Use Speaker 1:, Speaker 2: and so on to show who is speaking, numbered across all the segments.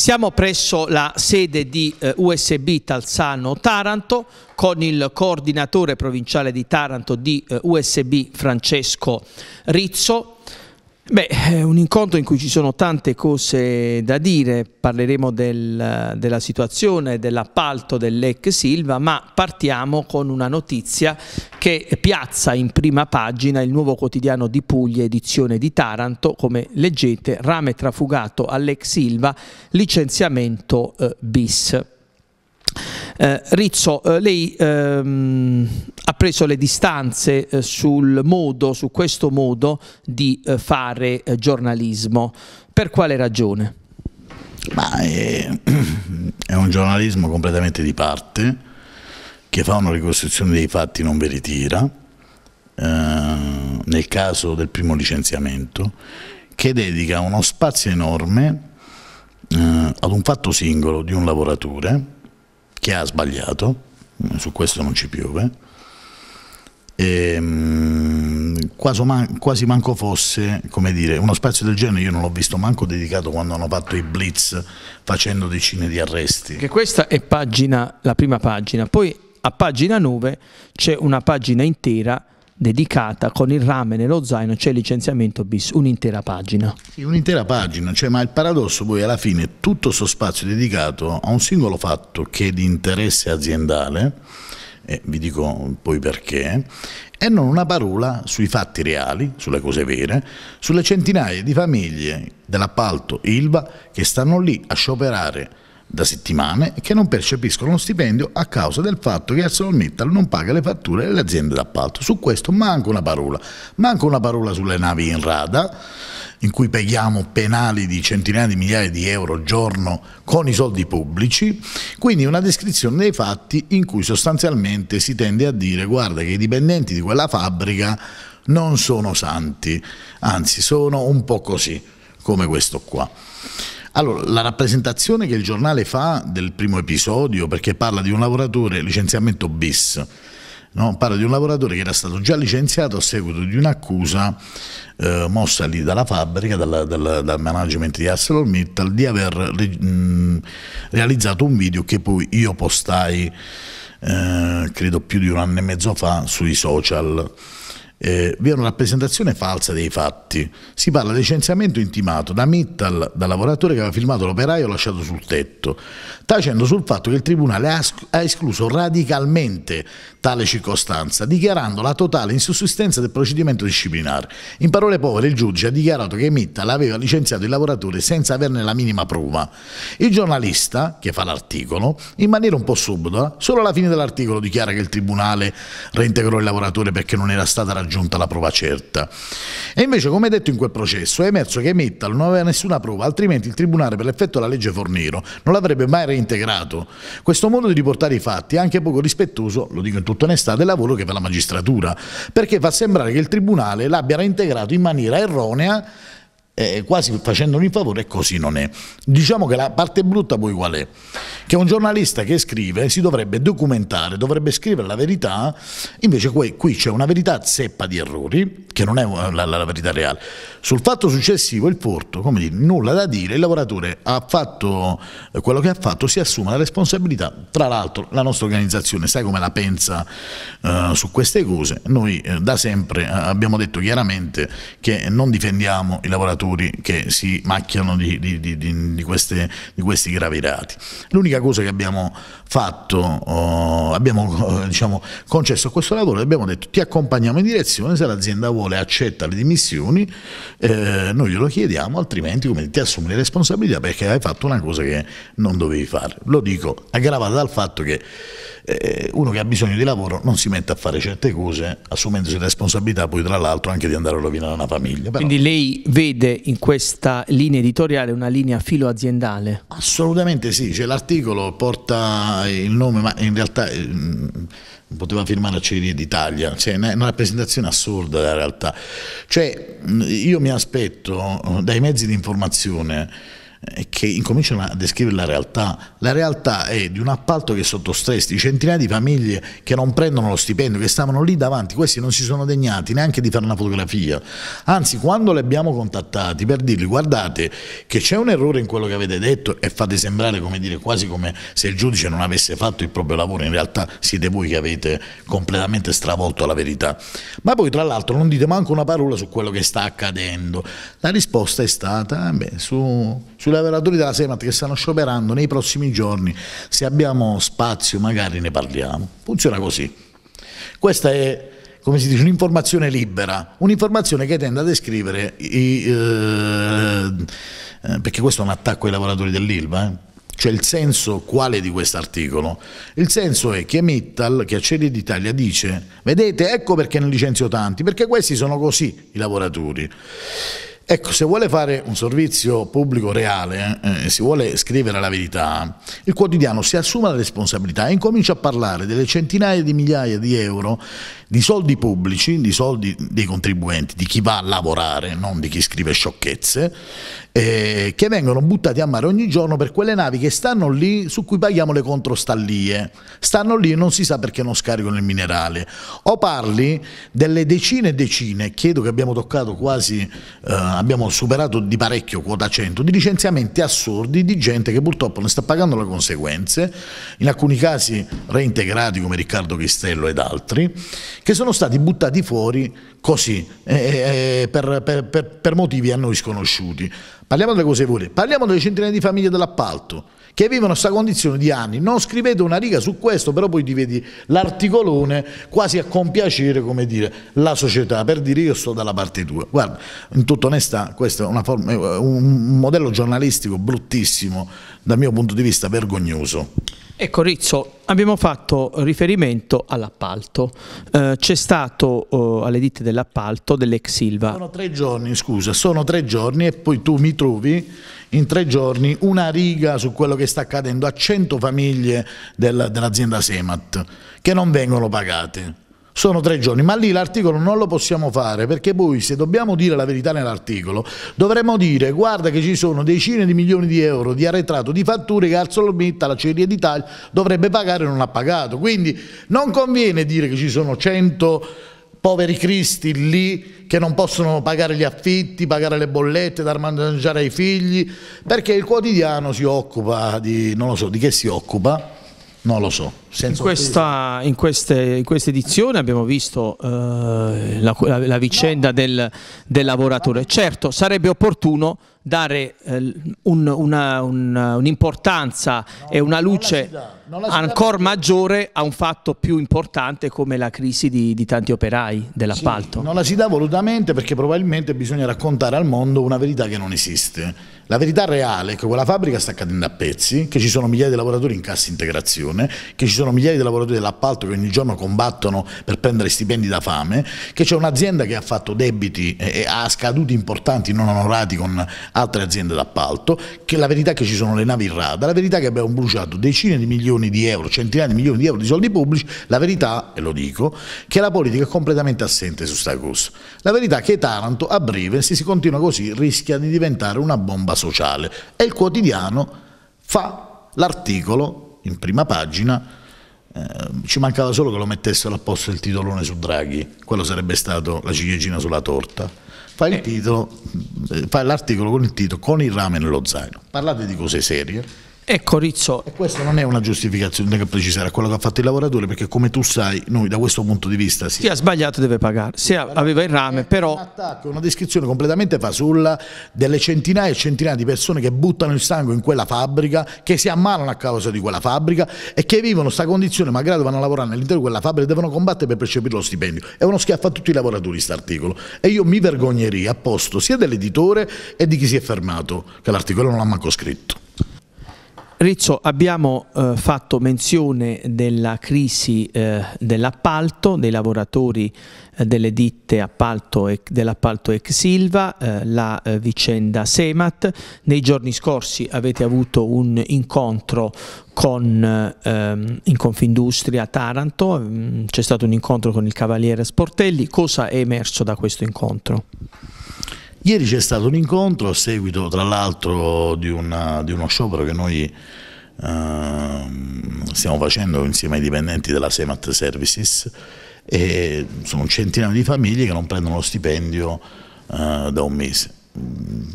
Speaker 1: Siamo presso la sede di eh, USB Talzano Taranto con il coordinatore provinciale di Taranto di eh, USB Francesco Rizzo. Beh, è un incontro in cui ci sono tante cose da dire, parleremo del, della situazione dell'appalto dell'ex Silva, ma partiamo con una notizia che piazza in prima pagina il nuovo quotidiano di Puglia, edizione di Taranto, come leggete, rame trafugato all'ex Silva, licenziamento eh, bis. Eh, Rizzo, eh, lei ehm, ha preso le distanze eh, sul modo, su questo modo di eh, fare eh, giornalismo. Per quale ragione?
Speaker 2: Ma è, è un giornalismo completamente di parte, che fa una ricostruzione dei fatti non ve li eh, nel caso del primo licenziamento, che dedica uno spazio enorme ad un fatto singolo di un lavoratore, che ha sbagliato, mm, su questo non ci piove, e, ehm, quasi, manco fosse, come dire, uno spazio del genere io non l'ho visto manco dedicato quando hanno fatto i blitz facendo decine di arresti.
Speaker 1: Che questa è pagina, la prima pagina, poi a pagina 9 c'è una pagina intera dedicata con il rame nello zaino c'è licenziamento bis, un'intera pagina.
Speaker 2: Sì, un'intera pagina, cioè, ma il paradosso poi alla fine tutto questo spazio è dedicato a un singolo fatto che è di interesse aziendale, e vi dico poi perché, e non una parola sui fatti reali, sulle cose vere, sulle centinaia di famiglie dell'appalto ILVA che stanno lì a scioperare da settimane che non percepiscono lo stipendio a causa del fatto che ArcelorMittal non paga le fatture delle aziende d'appalto. Su questo manca una parola, manca una parola sulle navi in rada in cui paghiamo penali di centinaia di migliaia di euro al giorno con i soldi pubblici, quindi una descrizione dei fatti in cui sostanzialmente si tende a dire guarda che i dipendenti di quella fabbrica non sono santi, anzi sono un po' così come questo qua. Allora, la rappresentazione che il giornale fa del primo episodio, perché parla di un lavoratore licenziamento bis, no? parla di un lavoratore che era stato già licenziato a seguito di un'accusa eh, mossa lì dalla fabbrica, dalla, dalla, dal management di ArcelorMittal, di aver mh, eh, realizzato un video che poi io postai, eh, credo più di un anno e mezzo fa, sui social eh, vi è una rappresentazione falsa dei fatti. Si parla di licenziamento intimato da Mittal, dal lavoratore che aveva filmato l'operaio lasciato sul tetto, tacendo sul fatto che il Tribunale ha, ha escluso radicalmente tale circostanza, dichiarando la totale insussistenza del procedimento disciplinare. In parole povere, il giudice ha dichiarato che Mittal aveva licenziato il lavoratore senza averne la minima prova. Il giornalista, che fa l'articolo, in maniera un po' subdola, solo alla fine dell'articolo dichiara che il Tribunale reintegrò il lavoratore perché non era stata raggiunta giunta la prova certa. E invece, come detto in quel processo, è emerso che Mittal non aveva nessuna prova, altrimenti il Tribunale, per l'effetto della legge Fornero, non l'avrebbe mai reintegrato. Questo modo di riportare i fatti è anche poco rispettoso, lo dico in tutta onestà, del lavoro che fa la magistratura, perché fa sembrare che il Tribunale l'abbia reintegrato in maniera erronea eh, quasi facendomi un favore e così non è. Diciamo che la parte brutta poi qual è? Che un giornalista che scrive si dovrebbe documentare, dovrebbe scrivere la verità, invece qui, qui c'è una verità zeppa di errori, che non è eh, la, la, la verità reale. Sul fatto successivo il furto, come dire, nulla da dire, il lavoratore ha fatto eh, quello che ha fatto, si assume la responsabilità, tra l'altro la nostra organizzazione sai come la pensa eh, su queste cose, noi eh, da sempre eh, abbiamo detto chiaramente che non difendiamo i lavoratori, minori che si macchiano di, di, di, queste, di questi gravi reati. L'unica cosa che abbiamo fatto, oh, abbiamo eh, diciamo, concesso a questo lavoro, abbiamo detto ti accompagniamo in direzione, se l'azienda vuole accetta le dimissioni, eh, noi glielo chiediamo, altrimenti come, ti assumi le responsabilità perché hai fatto una cosa che non dovevi fare. Lo dico aggravata dal fatto che eh, uno che ha bisogno di lavoro non si mette a fare certe cose assumendosi responsabilità poi tra l'altro anche di andare a rovinare una famiglia.
Speaker 1: Però... Quindi lei vede in questa linea editoriale una linea filoaziendale?
Speaker 2: Assolutamente sì, cioè, l'articolo porta il nome, ma in realtà eh, poteva firmare Acciaierie d'Italia, cioè, è una rappresentazione assurda della realtà. Cioè, io mi aspetto eh, dai mezzi di informazione eh, che incominciano a descrivere la realtà. La realtà è di un appalto che è sotto stress, di centinaia di famiglie che non prendono lo stipendio, che stavano lì davanti, questi non si sono degnati neanche di fare una fotografia. Anzi, quando li abbiamo contattati per dirgli guardate che c'è un errore in quello che avete detto e fate sembrare come dire, quasi come se il giudice non avesse fatto il proprio lavoro, in realtà siete voi che avete completamente stravolto la verità. Ma poi tra l'altro non dite manco una parola su quello che sta accadendo. La risposta è stata beh, su, su sui lavoratori della Semat che stanno scioperando nei prossimi giorni, se abbiamo spazio magari ne parliamo. Funziona così. Questa è come si dice, un'informazione libera, un'informazione che tende a descrivere, i, eh, eh perché questo è un attacco ai lavoratori dell'ILVA, eh? cioè il senso quale di questo articolo? Il senso è che Mittal, che Acciaierie d'Italia dice, vedete ecco perché ne licenzio tanti, perché questi sono così i lavoratori. Ecco, se vuole fare un servizio pubblico reale, eh, eh, si vuole scrivere la verità, il quotidiano si assuma la responsabilità e incomincia a parlare delle centinaia di migliaia di euro di soldi pubblici, di soldi dei contribuenti, di chi va a lavorare, non di chi scrive sciocchezze, eh, che vengono buttati a mare ogni giorno per quelle navi che stanno lì, su cui paghiamo le controstallie, stanno lì e non si sa perché non scaricano il minerale. O parli delle decine e decine, chiedo che abbiamo toccato quasi, eh, abbiamo superato di parecchio quota 100, di licenziamenti assurdi di gente che purtroppo ne sta pagando le conseguenze, in alcuni casi reintegrati come Riccardo Chistello ed altri, che sono stati buttati fuori così, eh, eh, per, per, per, per, motivi a noi sconosciuti. Parliamo delle cose vere, parliamo delle centinaia di famiglie dell'appalto che vivono questa condizione di anni. Non scrivete una riga su questo, però poi ti vedi l'articolone quasi a compiacere, come dire, la società, per dire io sto dalla parte tua. Guarda, in tutta onestà, questo è forma, eh, un modello giornalistico bruttissimo, dal mio punto di vista vergognoso.
Speaker 1: Ecco Rizzo, abbiamo fatto riferimento all'appalto. Eh, c'è stato eh, alle ditte dell'appalto dell'ex Silva.
Speaker 2: Sono tre giorni, scusa, sono tre giorni e poi tu mi trovi in tre giorni una riga su quello che sta accadendo a 100 famiglie del, dell'azienda Semat che non vengono pagate sono tre giorni, ma lì l'articolo non lo possiamo fare perché poi se dobbiamo dire la verità nell'articolo dovremmo dire guarda che ci sono decine di milioni di euro di arretrato di fatture che ArcelorMittal, Ceria d'Italia dovrebbe pagare e non ha pagato, quindi non conviene dire che ci sono 100 poveri cristi lì che non possono pagare gli affitti, pagare le bollette, dar mangiare ai figli, perché il quotidiano si occupa di, non lo so, di che si occupa? Non lo so
Speaker 1: in questa, in, queste, in questa, edizione abbiamo visto eh, la, la, la, vicenda del, del, lavoratore. Certo, sarebbe opportuno dare eh, un'importanza un, un, un e una luce ancora maggiore a un fatto più importante come la crisi di, di tanti operai dell'appalto. Sì, non la si dà volutamente perché
Speaker 2: probabilmente bisogna raccontare al mondo una verità che non esiste. La verità reale è che quella fabbrica sta cadendo a pezzi, che ci sono migliaia di lavoratori in cassa integrazione, che ci sono sono migliaia di lavoratori dell'appalto che ogni giorno combattono per prendere stipendi da fame, che c'è un'azienda che ha fatto debiti e ha scaduti importanti non onorati con altre aziende d'appalto, che la verità è che ci sono le navi in rada, la verità è che abbiamo bruciato decine di milioni di euro, centinaia di milioni di euro di soldi pubblici, la verità, e lo dico, che la politica è completamente assente su sta cosa. La verità è che Taranto a breve, se si continua così, rischia di diventare una bomba sociale e il quotidiano fa l'articolo in prima pagina eh, ci mancava solo che lo mettessero a posto il titolone su Draghi, quello sarebbe stato la ciliegina sulla torta. Fa il eh. titolo, eh, fai l'articolo con il titolo Con il rame nello zaino. Parlate di cose serie Ecco Rizzo. E questa non è una giustificazione da precisare a quello che ha fatto il lavoratore, perché come tu sai, noi da questo punto di vista... Sì. Chi ha sbagliato deve pagare, sì, aveva il rame, però... Un attacco, una descrizione completamente fasulla delle centinaia e centinaia di persone che buttano il sangue in quella fabbrica, che si ammalano a causa di quella fabbrica e che vivono questa condizione, malgrado vanno a lavorare all'interno di quella fabbrica e devono combattere per percepire lo stipendio. È uno schiaffo a tutti i lavoratori questo articolo. E io mi vergognerei a posto sia dell'editore e di chi si è fermato, che l'articolo non l'ha manco scritto.
Speaker 1: Rizzo, abbiamo eh, fatto menzione della crisi eh, dell'appalto, dei lavoratori eh, delle ditte appalto e, dell'appalto ex Silva, eh, la eh, vicenda Semat. Nei giorni scorsi avete avuto un incontro con, ehm, in Confindustria Taranto, mm, c'è stato un incontro con il Cavaliere Sportelli. Cosa è emerso da questo incontro?
Speaker 2: Ieri c'è stato un incontro a seguito tra l'altro di, di, uno sciopero che noi eh, stiamo facendo insieme ai dipendenti della Semat Services e sono centinaia di famiglie che non prendono lo stipendio eh, da un mese.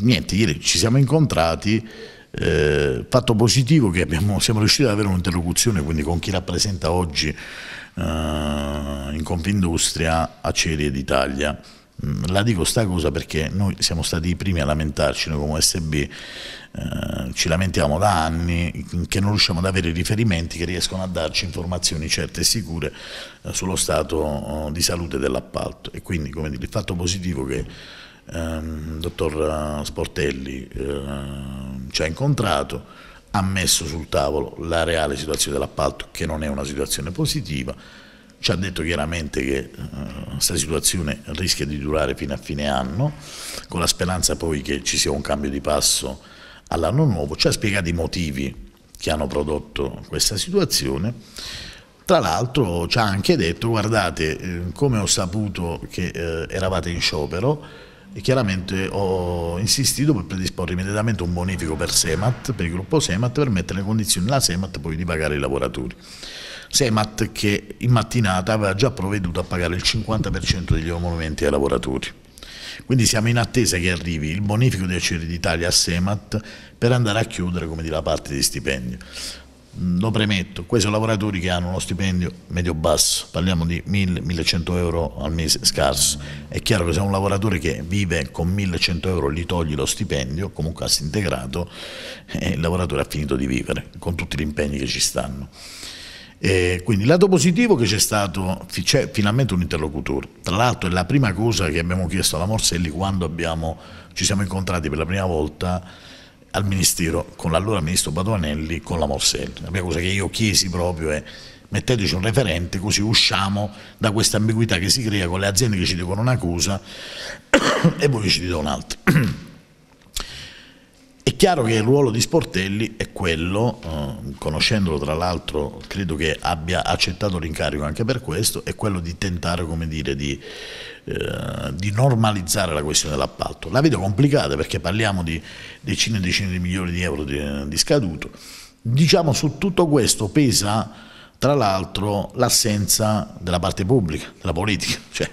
Speaker 2: Niente, ieri ci siamo incontrati, eh, fatto positivo che abbiamo, siamo riusciti ad avere un'interlocuzione quindi con chi rappresenta oggi eh, in Confindustria Acerie d'Italia Mm, la dico sta cosa perché noi siamo stati i primi a lamentarci, noi come USB eh, ci lamentiamo da anni che non riusciamo ad avere riferimenti che riescono a darci informazioni certe e sicure eh, sullo stato oh, di salute dell'appalto e quindi come dire, il fatto positivo che ehm, il dottor eh, Sportelli eh, ci ha incontrato ha messo sul tavolo la reale situazione dell'appalto che non è una situazione positiva ci ha detto chiaramente che questa eh, uh, situazione rischia di durare fino a fine anno, con la speranza poi che ci sia un cambio di passo all'anno nuovo, ci ha spiegato i motivi che hanno prodotto questa situazione. Tra l'altro ci ha anche detto, guardate, eh, come ho saputo che eh, eravate in sciopero, chiaramente ho insistito per predisporre immediatamente un bonifico per Semat, per il gruppo Semat, per mettere in condizione la Semat poi di pagare i lavoratori. Semat che in mattinata aveva già provveduto a pagare il 50% degli emolumenti ai lavoratori. Quindi siamo in attesa che arrivi il bonifico di Acciaierie d'Italia a Semat per andare a chiudere dire, la parte di stipendio. Mm, lo premetto, questi sono lavoratori che hanno uno stipendio medio-basso, parliamo di 1000-1100 euro al mese scarso. È chiaro che se un lavoratore che vive con 1100 euro gli togli lo stipendio, comunque assintegrato, eh, il lavoratore ha finito di vivere con tutti gli impegni che ci stanno. Eh, quindi il lato positivo è che c'è stato, c'è finalmente un interlocutore. Tra l'altro è la prima cosa che abbiamo chiesto alla Morselli quando abbiamo, ci siamo incontrati per la prima volta al Ministero con l'allora Ministro Paduanelli, con la Morselli. La prima cosa che io chiesi proprio è metteteci un referente così usciamo da questa ambiguità che si crea con le aziende che ci dicono una cosa e voi ci dite un'altra chiaro che il ruolo di Sportelli è quello, eh, conoscendolo tra l'altro credo che abbia accettato l'incarico anche per questo, è quello di tentare come dire, di, eh, di, normalizzare la questione dell'appalto. La vedo complicata perché parliamo di decine e decine di milioni di euro di, di scaduto. Diciamo su tutto questo pesa tra l'altro l'assenza della parte pubblica, della politica. Cioè,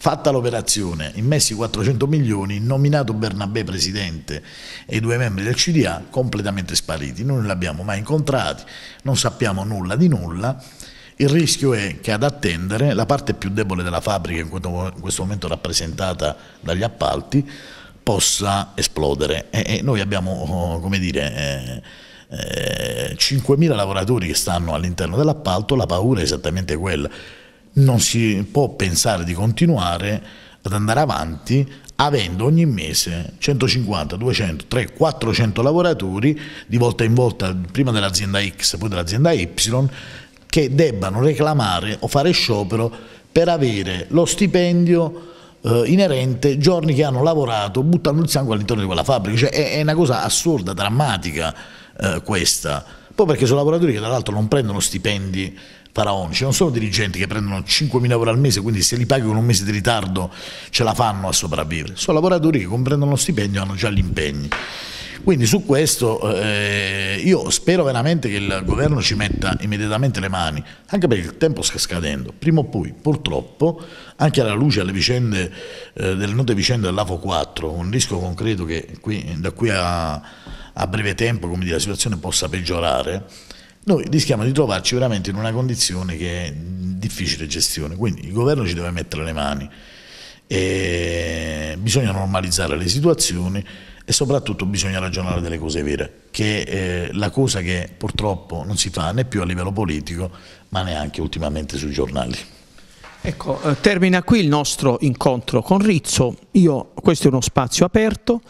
Speaker 2: Fatta l'operazione, immessi 400 milioni, nominato Bernabé presidente e i due membri del CDA completamente spariti. Noi non li abbiamo mai incontrati, non sappiamo nulla di nulla. Il rischio è che ad attendere la parte più debole della fabbrica, in questo momento rappresentata dagli appalti, possa esplodere. E noi abbiamo, oh, come dire... Eh, 5.000 eh, lavoratori che stanno all'interno dell'appalto, la paura è esattamente quella non si può pensare di continuare ad andare avanti avendo ogni mese 150, 200, 300, 400 lavoratori di volta in volta, prima dell'azienda X, poi dell'azienda Y, che debbano reclamare o fare sciopero per avere lo stipendio eh, inerente giorni che hanno lavorato buttando il sangue all'interno di quella fabbrica. Cioè, è, è, una cosa assurda, drammatica eh, questa. Poi perché sono lavoratori che tra l'altro non prendono stipendi faraonici, non sono dirigenti che prendono 5.000 euro al mese, quindi se li paghi con un mese di ritardo ce la fanno a sopravvivere, sono lavoratori che comprendono lo stipendio e hanno già gli impegni. Quindi su questo eh, io spero veramente che il governo ci metta immediatamente le mani, anche perché il tempo sta scadendo, prima o poi purtroppo, anche alla luce delle vicende, eh, delle note vicende dell'AFO 4, un rischio concreto che qui, da qui a, a breve tempo dire, la situazione possa peggiorare, noi rischiamo di trovarci veramente in una condizione che è difficile gestione, quindi il governo ci deve mettere le mani, bisogna normalizzare le situazioni e soprattutto bisogna ragionare delle cose vere, che è eh, la cosa che purtroppo non si fa né più a livello politico ma neanche ultimamente sui giornali.
Speaker 1: Ecco, eh, termina qui il nostro incontro con Rizzo. Io, questo è uno spazio aperto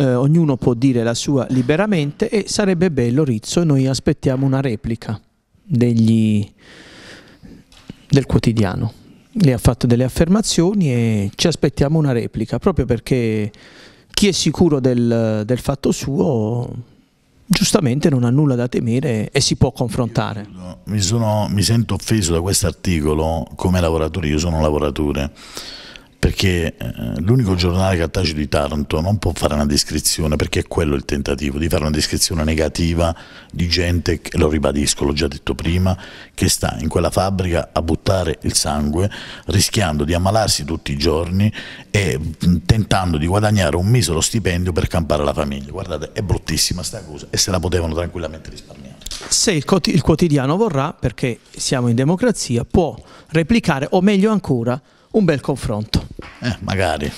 Speaker 1: eh, ognuno può dire la sua liberamente e sarebbe bello Rizzo, noi aspettiamo una replica degli, del quotidiano. Lei ha fatto delle affermazioni e ci aspettiamo una replica, proprio perché chi è sicuro del, del fatto suo giustamente non ha nulla da temere e si può confrontare.
Speaker 2: Mi, sono, mi sento offeso da questo articolo come lavoratore, io sono un lavoratore perché eh, l'unico giornale cartaceo di Taranto non può fare una descrizione, perché è quello il tentativo, di fare una descrizione negativa di gente, che, lo ribadisco, l'ho già detto prima, che sta in quella fabbrica a buttare il sangue, rischiando di ammalarsi tutti i giorni e mm, tentando di guadagnare un misero stipendio per campare la famiglia. Guardate, è bruttissima questa cosa e se la potevano tranquillamente risparmiare.
Speaker 1: Se il quotidiano vorrà, perché siamo in democrazia, può replicare, o meglio ancora, un bel confronto. Eh,
Speaker 2: magari.